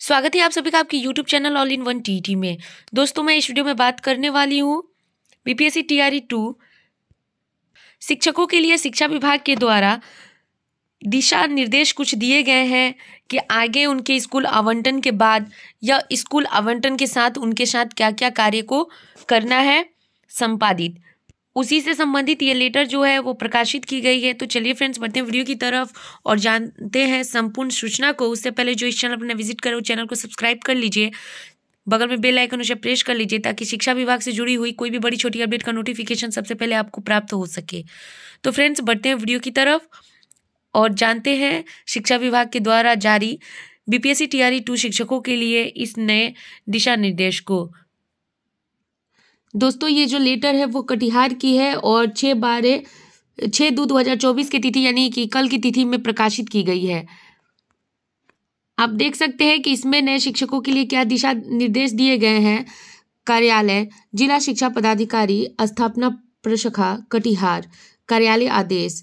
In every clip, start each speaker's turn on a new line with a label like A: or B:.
A: स्वागत है आप सभी का आपकी YouTube channel all in one T में दोस्तों मैं इस वीडियो में बात करने वाली हूँ बीपीएससी टीआरई टू शिक्षकों के लिए शिक्षा विभाग के द्वारा दिशा निर्देश कुछ दिए गए हैं कि आगे उनके स्कूल आवंटन के बाद या स्कूल आवंटन के साथ उनके साथ क्या क्या कार्य को करना है संपादित उसी से संबंधित ये लेटर जो है वो प्रकाशित की गई है तो चलिए फ्रेंड्स बढ़ते हैं वीडियो की तरफ और जानते हैं संपूर्ण सूचना को उससे पहले जो इस चैनल पर विजिट करें उस चैनल को सब्सक्राइब कर लीजिए बगल में बेल आइकन उसे प्रेस कर लीजिए ताकि शिक्षा विभाग से जुड़ी हुई कोई भी बड़ी छोटी अपडेट का नोटिफिकेशन सबसे पहले आपको प्राप्त हो सके तो फ्रेंड्स बढ़ते हैं वीडियो की तरफ और जानते हैं शिक्षा विभाग के द्वारा जारी बीपीएससी टीआरई टू शिक्षकों के लिए इस नए दिशा निर्देश को दोस्तों ये जो लेटर है वो कटिहार की है और छः बारह छः दो दो हज़ार चौबीस की तिथि यानी कि कल की तिथि में प्रकाशित की गई है आप देख सकते हैं कि इसमें नए शिक्षकों के लिए क्या दिशा निर्देश दिए गए हैं कार्यालय जिला शिक्षा पदाधिकारी स्थापना प्रशाखा कटिहार कार्यालय आदेश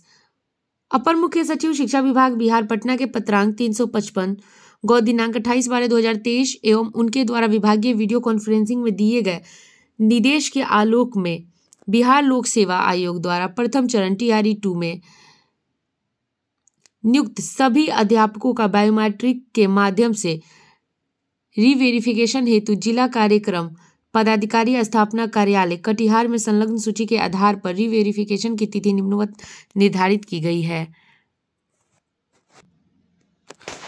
A: अपर मुख्य सचिव शिक्षा विभाग बिहार पटना के पत्रांक तीन सौ पचपन गौ दिनांक अट्ठाईस बारह दो हजार तेईस एवं उनके द्वारा विभागीय वीडियो कॉन्फ्रेंसिंग में दिए गए निदेश के आलोक में बिहार लोक सेवा आयोग द्वारा प्रथम चरण टीआरई टू में नियुक्त सभी अध्यापकों का बायोमेट्रिक के माध्यम से रीवेरिफिकेशन हेतु जिला कार्यक्रम पदाधिकारी स्थापना कार्यालय कटिहार में संलग्न सूची के आधार पर रीवेरिफिकेशन की तिथि निम्नवत निर्धारित की गई है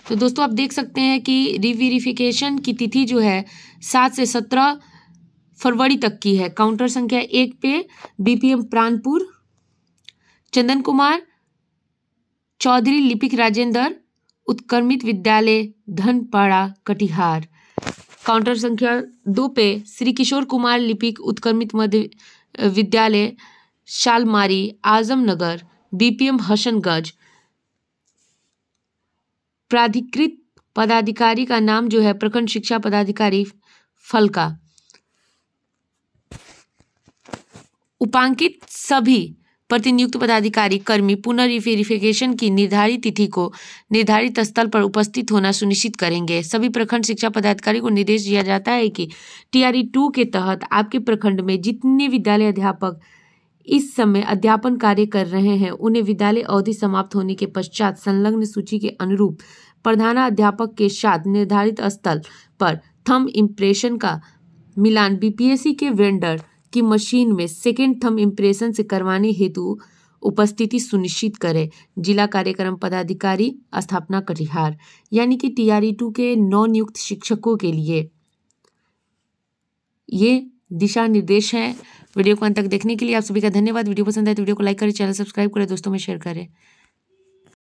A: तो दोस्तों आप देख सकते हैं कि रिवेरिफिकेशन की तिथि जो है सात से सत्रह फरवरी तक की है काउंटर संख्या एक पे बीपीएम प्राणपुर चंदन कुमार चौधरी लिपिक राजेंद्र उत्क्रमित विद्यालय धनपाड़ा कटिहार काउंटर संख्या दो पे श्री किशोर कुमार लिपिक उत्क्रमित मध्य विद्यालय शालमारी आजमनगर बीपीएम हसनगंज प्राधिकृत पदाधिकारी का नाम जो है प्रखंड शिक्षा पदाधिकारी फलका उपांकित सभी प्रतिनियुक्त पदाधिकारी कर्मी पुनर्वेरिफिकेशन की निर्धारित तिथि को निर्धारित स्थल पर उपस्थित होना सुनिश्चित करेंगे सभी प्रखंड शिक्षा पदाधिकारी को निर्देश दिया जाता है कि टीआरई टू के तहत आपके प्रखंड में जितने विद्यालय अध्यापक इस समय अध्यापन कार्य कर रहे हैं उन्हें विद्यालय अवधि समाप्त होने के पश्चात संलग्न सूची के अनुरूप प्रधानाध्यापक के साथ निर्धारित स्थल पर थम इम्प्रेशन का मिलान बीपीएससी के वेंडर की मशीन में सेकेंड थम इम्प्रेशन से करवाने हेतु उपस्थिति सुनिश्चित करें जिला कार्यक्रम पदाधिकारी स्थापना कटिहार यानी कि टीआरई टू के नवनियुक्त शिक्षकों के लिए ये दिशा निर्देश हैं वीडियो को अंत तक देखने के लिए आप सभी का धन्यवाद वीडियो पसंद आए तो वीडियो को लाइक करें चैनल सब्सक्राइब करें दोस्तों में शेयर करें